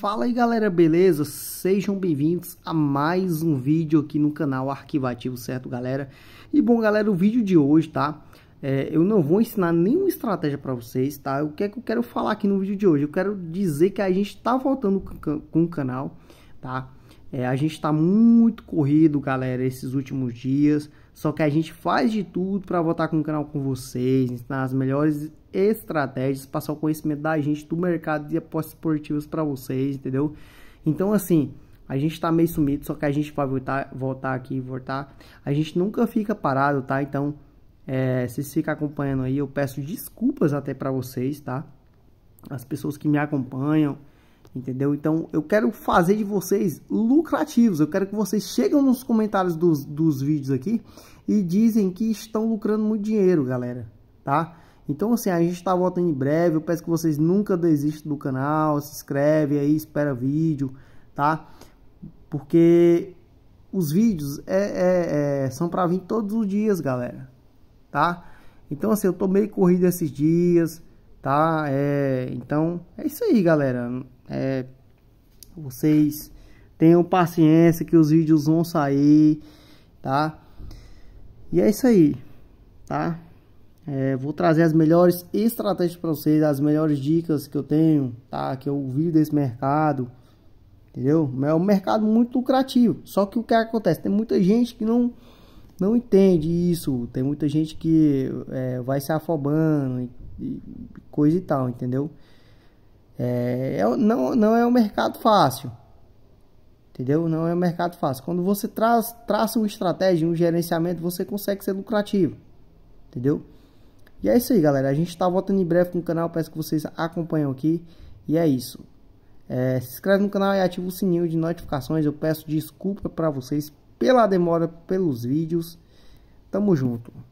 Fala aí galera, beleza? Sejam bem-vindos a mais um vídeo aqui no canal Arquivativo, certo galera? E bom galera, o vídeo de hoje, tá? É, eu não vou ensinar nenhuma estratégia para vocês, tá? O que é que eu quero falar aqui no vídeo de hoje? Eu quero dizer que a gente tá voltando com o canal, tá? É, a gente está muito corrido, galera, esses últimos dias. Só que a gente faz de tudo para voltar com o canal com vocês, ensinar as melhores estratégias, passar o conhecimento da gente do mercado de apostas esportivas para vocês, entendeu? Então, assim, a gente está meio sumido, só que a gente vai voltar, voltar aqui, voltar. A gente nunca fica parado, tá? Então, é, se vocês ficam acompanhando aí, eu peço desculpas até para vocês, tá? As pessoas que me acompanham, Entendeu? Então eu quero fazer de vocês lucrativos. Eu quero que vocês cheguem nos comentários dos, dos vídeos aqui e dizem que estão lucrando muito dinheiro, galera. Tá? Então, assim, a gente está voltando em breve. Eu peço que vocês nunca desistam do canal. Se inscreve aí, espera vídeo, tá? Porque os vídeos é, é, é são para vir todos os dias, galera, tá? Então, assim, eu tô meio corrido esses dias tá? É, então é isso aí, galera. É, vocês tenham paciência que os vídeos vão sair, tá? E é isso aí, tá? É, vou trazer as melhores estratégias para vocês, as melhores dicas que eu tenho, tá? Que eu vi desse mercado, entendeu? É um mercado muito lucrativo. Só que o que acontece? Tem muita gente que não não entende isso. Tem muita gente que é, vai se afobando e, e coisa e tal, entendeu? É, é não, não é um mercado fácil, entendeu? Não é um mercado fácil. Quando você traz, traça uma estratégia, um gerenciamento, você consegue ser lucrativo, entendeu? E é isso aí, galera. A gente está voltando em breve com o canal. Peço que vocês acompanham aqui. E é isso. É, se inscreve no canal e ativa o sininho de notificações. Eu peço desculpa para vocês pela demora, pelos vídeos. Tamo junto.